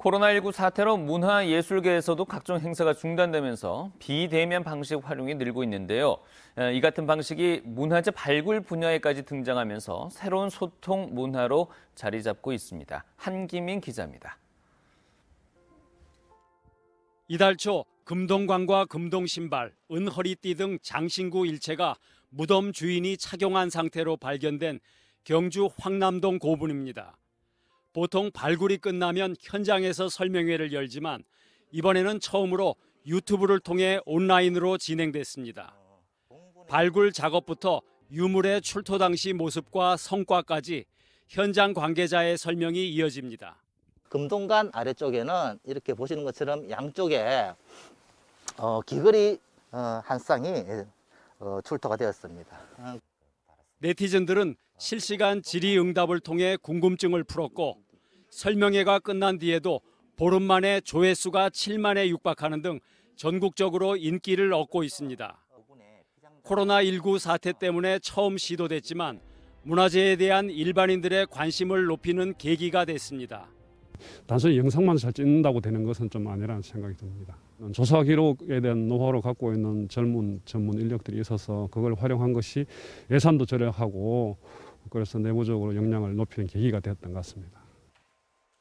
코로나19 사태로 문화예술계에서도 각종 행사가 중단되면서 비대면 방식 활용이 늘고 있는데요. 이 같은 방식이 문화재 발굴 분야에까지 등장하면서 새로운 소통 문화로 자리 잡고 있습니다. 한기민 기자입니다. 이달 초금동광과 금동신발, 은허리띠 등 장신구 일체가 무덤 주인이 착용한 상태로 발견된 경주 황남동 고분입니다. 보통 발굴이 끝나면 현장에서 설명회를 열지만 이번에는 처음으로 유튜브를 통해 온라인으로 진행됐습니다. 발굴 작업부터 유물의 출토 당시 모습과 성과까지 현장 관계자의 설명이 이어집니다. 금동간 아래쪽에는 이렇게 보시는 것처럼 양쪽에 어, 귀걸이 어, 한 쌍이 어, 출토가 되었습니다. 네티즌들은 실시간 질의응답을 통해 궁금증을 풀었고 설명회가 끝난 뒤에도 보름 만에 조회수가 7만에 육박하는 등 전국적으로 인기를 얻고 있습니다. 코로나19 사태 때문에 처음 시도됐지만 문화재에 대한 일반인들의 관심을 높이는 계기가 됐습니다. 단순히 영상만 잘 찍는다고 되는 것은 좀 아니라는 생각이 듭니다. 조사 기록에 대한 노하우를 갖고 있는 젊은 전문 인력들이 있어서 그걸 활용한 것이 예산도 절약하고 그래서 내부적으로 역량을 높이는 계기가 되었던 것 같습니다.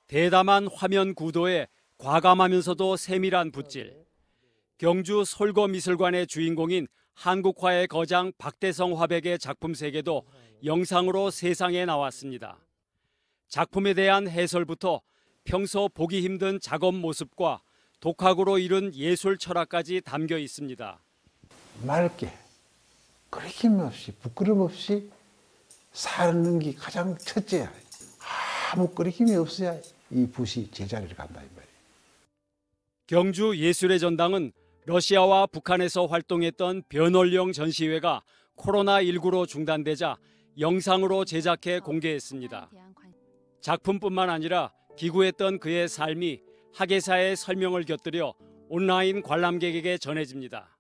대담한 화면 구도에 과감하면서도 세밀한 붓질. 경주 솔거미술관의 주인공인 한국화의 거장 박대성 화백의 작품 세계도 영상으로 세상에 나왔습니다. 작품에 대한 해설부터 평소 보기 힘든 작업 모습과 독학으로 이룬 예술 철학까지 담겨 있습니다. 맑게 그렇게 없이 부끄럼 없이 사는 게 가장 첫째야. 아무 끄리힘이 없어야 이 붓이 제자리를 간다 이말이에 경주 예술의 전당은 러시아와 북한에서 활동했던 변월령 전시회가 코로나19로 중단되자 영상으로 제작해 공개했습니다. 작품뿐만 아니라 기구했던 그의 삶이 학예사의 설명을 곁들여 온라인 관람객에게 전해집니다.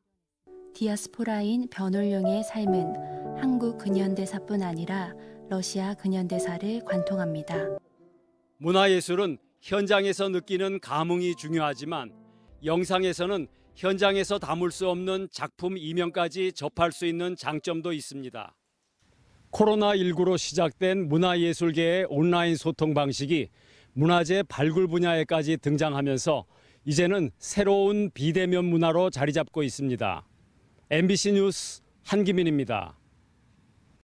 디아스포라인 변홀령의 삶은 한국 근현대사뿐 아니라 러시아 근현대사를 관통합니다. 문화예술은 현장에서 느끼는 감흥이 중요하지만 영상에서는 현장에서 담을 수 없는 작품 이면까지 접할 수 있는 장점도 있습니다. 코로나19로 시작된 문화예술계의 온라인 소통 방식이 문화재 발굴 분야에까지 등장하면서 이제는 새로운 비대면 문화로 자리 잡고 있습니다. MBC 뉴스 한기민입니다.